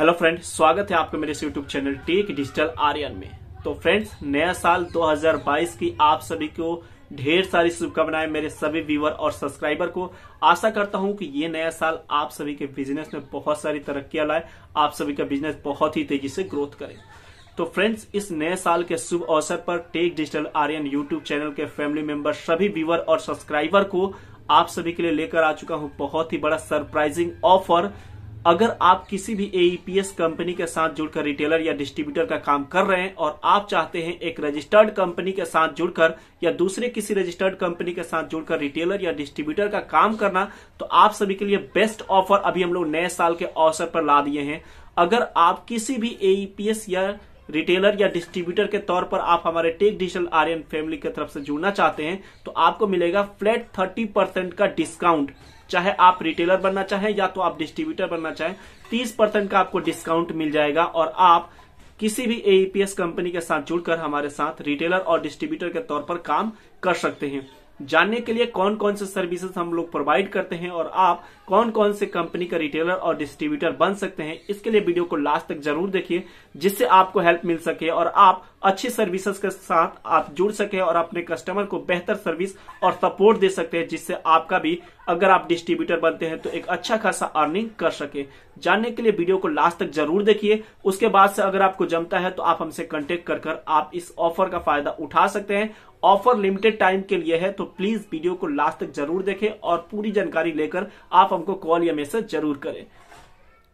hello friends स्वागत है आपका मेरे YouTube channel Tech Digital Aryan में तो फ्रेंड्स नया साल 2022 की आप सभी को ढेर सारी शुभकामनाएं मेरे सभी व्यूवर और सब्सक्राइबर को आशा करता हूं कि ये नया साल आप सभी के बिजनेस में बहुत सारी तरक्कियां लाए आप सभी का बिजनेस बहुत ही तेजी से ग्रोथ करे तो फ्रेंड्स इस नए साल के शुभ अवसर पर Tech Digital Aryan YouTube channel के फैमिली मेंबर सभी व्यूवर और सब्सक्राइबर को आप सभी के लिए लेकर आ चुका हूं बहुत ही बड़ा सरप्राइजिंग ऑफर अगर आप किसी भी एईपीएस e कंपनी के साथ जुड़कर रिटेलर या डिस्ट्रीब्यूटर का काम कर रहे हैं और आप चाहते हैं एक रजिस्टर्ड कंपनी के साथ जुड़कर या दूसरे किसी रजिस्टर्ड कंपनी के साथ जुड़कर रिटेलर या डिस्ट्रीब्यूटर का काम करना तो आप सभी के लिए बेस्ट ऑफर अभी हम लोग नए साल के अवसर पर ला दिए हैं अगर आप किसी भी एईपीएस e या रिटेलर या डिस्ट्रीब्यूटर के तौर पर आप हमारे टेक डिजिटल आर्यन फैमिली की तरफ से जुड़ना चाहते हैं तो आपको मिलेगा फ्लैट थर्टी परसेंट का डिस्काउंट चाहे आप रिटेलर बनना चाहें या तो आप डिस्ट्रीब्यूटर बनना चाहें तीस परसेंट का आपको डिस्काउंट मिल जाएगा और आप किसी भी एपीएस कंपनी e के साथ जुड़कर हमारे साथ रिटेलर और डिस्ट्रीब्यूटर के तौर पर काम कर सकते हैं जानने के लिए कौन कौन से सर्विसेज हम लोग प्रोवाइड करते हैं और आप कौन कौन से कंपनी का रिटेलर और डिस्ट्रीब्यूटर बन सकते हैं इसके लिए वीडियो को लास्ट तक जरूर देखिए जिससे आपको हेल्प मिल सके और आप अच्छी सर्विसेज के साथ आप जुड़ सके और अपने कस्टमर को बेहतर सर्विस और सपोर्ट दे सकते हैं जिससे आपका भी अगर आप डिस्ट्रीब्यूटर बनते हैं तो एक अच्छा खासा अर्निंग कर सके जानने के लिए वीडियो को लास्ट तक जरूर देखिए उसके बाद से अगर आपको जमता है तो आप हमसे कॉन्टेक्ट कर कर आप इस ऑफर का फायदा उठा सकते हैं ऑफर लिमिटेड टाइम के लिए है तो प्लीज वीडियो को लास्ट तक जरूर देखें और पूरी जानकारी लेकर आप हमको कॉल या मैसेज जरूर करें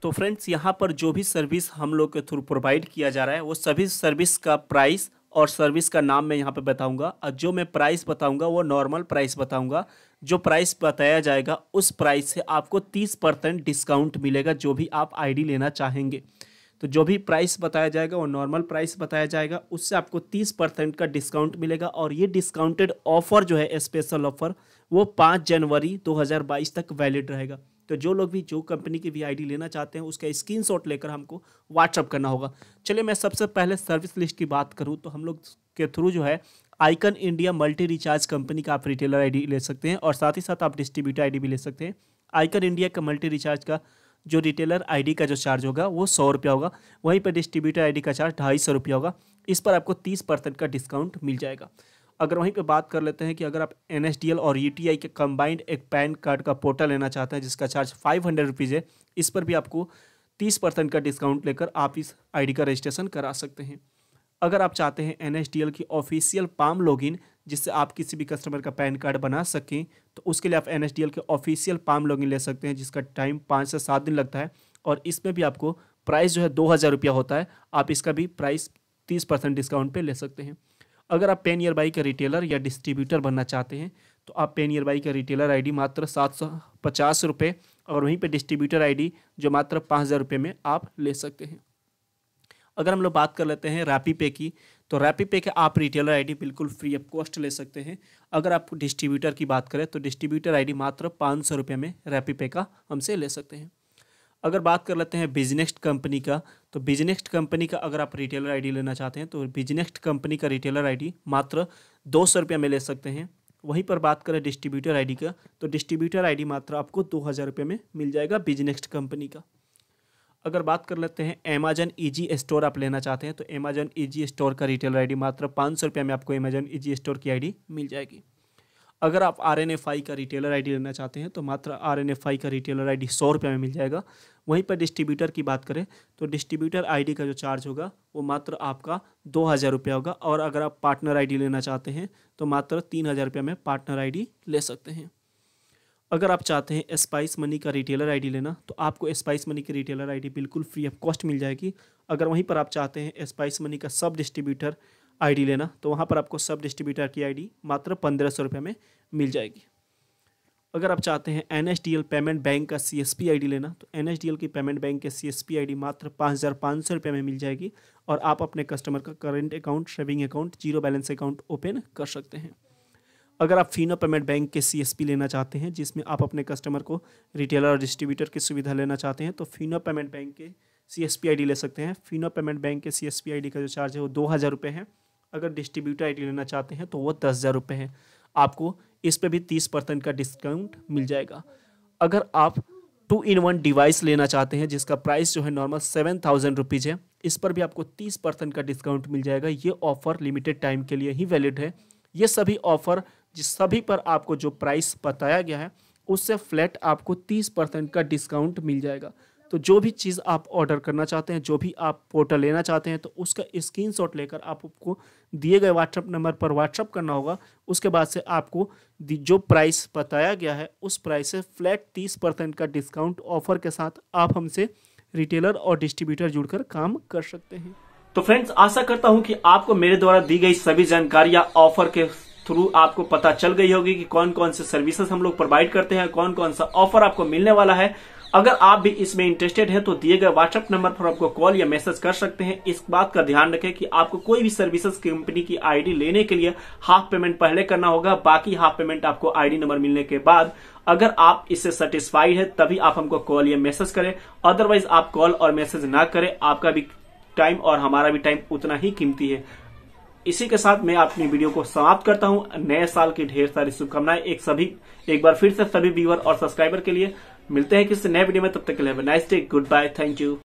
तो फ्रेंड्स यहाँ पर जो भी सर्विस हम लोग के थ्रू प्रोवाइड किया जा रहा है वो सभी सर्विस का प्राइस और सर्विस का नाम मैं यहाँ पे बताऊँगा और जो मैं प्राइस बताऊँगा वो नॉर्मल प्राइस बताऊँगा जो प्राइस बताया जाएगा उस प्राइस से आपको तीस परसेंट डिस्काउंट मिलेगा जो भी आप आईडी लेना चाहेंगे तो जो भी प्राइस बताया जाएगा वो नॉर्मल प्राइस बताया जाएगा उससे आपको तीस परसेंट का डिस्काउंट मिलेगा और ये डिस्काउंटेड ऑफ़र जो है स्पेशल ऑफ़र वो पाँच जनवरी दो तक वैलिड रहेगा तो जो लोग भी जो कंपनी की भी लेना चाहते हैं उसका स्क्रीन लेकर हमको व्हाट्सअप करना होगा चलिए मैं सबसे पहले सर्विस लिस्ट की बात करूँ तो हम लोग के थ्रू जो है Icon India multi recharge company का आप रिटेलर आई ले सकते हैं और साथ ही साथ आप डिस्ट्रीब्यूटर आई भी ले सकते हैं आइकन इंडिया का मल्टी रिचार्ज का जो रिटेलर आईडी का जो चार्ज होगा वो सौ रुपया होगा वहीं पर डिस्ट्रीब्यूटर आईडी का चार्ज ढाई सौ रुपया होगा इस पर आपको तीस परसेंट का डिस्काउंट मिल जाएगा अगर वहीं पे बात कर लेते हैं कि अगर आप एन और यू e के कंबाइंड एक पैन कार्ड का पोर्टल लेना चाहते हैं जिसका चार्ज फाइव हंड्रेड है इस पर भी आपको तीस परसेंट का डिस्काउंट लेकर आप इस आईडी का रजिस्ट्रेशन करा सकते हैं अगर आप चाहते हैं एन की ऑफिशियल पाम लॉगिन जिससे आप किसी भी कस्टमर का पैन कार्ड बना सकें तो उसके लिए आप एन के ऑफिशियल पाम लॉगिन ले सकते हैं जिसका टाइम पाँच से सात दिन लगता है और इसमें भी आपको प्राइस जो है दो हज़ार रुपया होता है आप इसका भी प्राइस तीस परसेंट डिस्काउंट पे ले सकते हैं अगर आप पेन ईयर बाई का रिटेलर या डिस्ट्रीब्यूटर बनना चाहते हैं तो आप पेन ईयर बाई का रिटेलर आईडी मात्र सात सौ पचास रुपये और वहीं पे डिस्ट्रीब्यूटर आईडी जो मात्र पाँच हज़ार रुपये में आप ले सकते हैं अगर हम लोग बात कर लेते हैं रैपी पे की तो रैपी पे के आप रिटेलर आईडी बिल्कुल फ्री ऑफ कॉस्ट ले सकते हैं अगर आप डिस्ट्रीब्यूटर की बात करें तो डिस्ट्रीब्यूटर आईडी मात्र पाँच सौ रुपये में रैपी पे का हमसे ले सकते हैं अगर बात कर लेते हैं बिजनेस्ट कंपनी का तो बिजनेस्ट कंपनी का अगर आप रिटेलर आईडी लेना चाहते हैं तो बिजनेस्ट कंपनी का रिटेलर आईडी मात्र दो सौ रुपये में ले सकते हैं वहीं पर बात करें डिस्ट्रीब्यूटर आईडी का तो डिस्ट्रीब्यूटर आईडी मात्र आपको दो हज़ार रुपये में मिल जाएगा बिजनेस्ट कंपनी का अगर बात कर लेते हैं अमेजन ईजी स्टोर आप लेना चाहते हैं तो अमेजन ईजी स्टोर का रिटेलर आईडी मात्र पाँच सौ रुपये में आपको अमेजन ईजी स्टोर की आईडी मिल जाएगी अगर आप आर एन एफ आई का रिटेलर आई डी लेना चाहते हैं तो मात्र आर एन एफ आई का रिटेलर आई डी सौ रुपये में मिल जाएगा वहीं पर डिस्ट्रीब्यूटर की बात करें तो डिस्ट्रीब्यूटर आई डी का जो चार्ज होगा वो मात्र आपका दो हज़ार रुपया होगा और अगर आप पार्टनर आई डी लेना चाहते हैं तो मात्र तीन हज़ार रुपये में पार्टनर आई डी ले सकते हैं अगर आप चाहते हैं स्पाइस मनी का रिटेलर आई डी लेना तो आपको स्पाइस मनी की रिटेलर आई डी बिल्कुल फ्री ऑफ कॉस्ट मिल जाएगी अगर वहीं पर आप चाहते हैं स्पाइस मनी का सब डिस्ट्रीब्यूटर आईडी लेना तो वहाँ पर आपको सब डिस्ट्रीब्यूटर की आईडी मात्र पंद्रह सौ रुपये में मिल जाएगी अगर आप चाहते हैं एन पेमेंट बैंक का C S P I D लेना तो एन की पेमेंट बैंक के C S P I D मात्र पाँच हज़ार पाँच सौ रुपये में मिल जाएगी और आप अपने कस्टमर का current account saving account zero balance account open कर सकते हैं अगर आप फिनो पेमेंट बैंक के सी एस पी लेना चाहते हैं जिसमें आप अपने कस्टमर को रिटेलर और डिस्ट्रीब्यूटर की सुविधा लेना चाहते हैं तो फिनो पेमेंट बैंक के C S P I D ले सकते हैं फिनो पेमेंट बैंक के C S P I D का जो चार्ज है वो दो हज़ार रुपये है अगर डिस्ट्रीब्यूटर आई लेना चाहते हैं तो वो दस हज़ार रुपये है आपको इस पर भी तीस परसेंट का डिस्काउंट मिल जाएगा अगर आप टू इन वन डिवाइस लेना चाहते हैं जिसका प्राइस जो है नॉर्मल सेवन थाउजेंड रुपीज़ है इस पर भी आपको तीस परसेंट का डिस्काउंट मिल जाएगा ये ऑफ़र लिमिटेड टाइम के लिए ही वैलिड है ये सभी ऑफ़र जिस सभी पर आपको जो प्राइस बताया गया है उससे फ्लैट आपको तीस परसेंट का डिस्काउंट मिल जाएगा तो जो भी चीज़ आप ऑर्डर करना चाहते हैं जो भी आप पोर्टल लेना चाहते हैं तो उसका स्क्रीन शॉट लेकर आपको दिए गए व्हाट्सअप नंबर पर व्हाट्सअप करना होगा उसके बाद से आपको जो प्राइस बताया गया है उस प्राइस से फ्लैट तीस परसेंट का डिस्काउंट ऑफर के साथ आप हमसे रिटेलर और डिस्ट्रीब्यूटर जुड़कर काम कर सकते हैं तो फ्रेंड्स आशा करता हूं कि आपको मेरे द्वारा दी गई सभी जानकारियां ऑफर के थ्रू आपको पता चल गई होगी कि कौन कौन से सर्विसेज हम लोग प्रोवाइड करते हैं कौन कौन सा ऑफर आपको मिलने वाला है अगर आप भी इसमें इंटरेस्टेड हैं तो दिए गए व्हाट्सएप नंबर पर आपको कॉल या मैसेज कर सकते हैं इस बात का ध्यान रखें कि आपको कोई भी सर्विसेज कंपनी की आईडी लेने के लिए हाफ पेमेंट पहले करना होगा बाकी हाफ पेमेंट आपको आईडी नंबर मिलने के बाद अगर आप इससे सेटिस्फाइड है तभी आप हमको कॉल या मैसेज करें अदरवाइज आप कॉल और मैसेज ना करें आपका भी टाइम और हमारा भी टाइम उतना ही कीमती है इसी के साथ मैं अपनी वीडियो को समाप्त करता हूँ नए साल की ढेर सारी शुभकामनाएं एक सभी एक बार फिर से सभी व्यूअर और सब्सक्राइबर के लिए मिलते हैं किसी नए वीडियो में तब तक के लिए nice day good bye thank you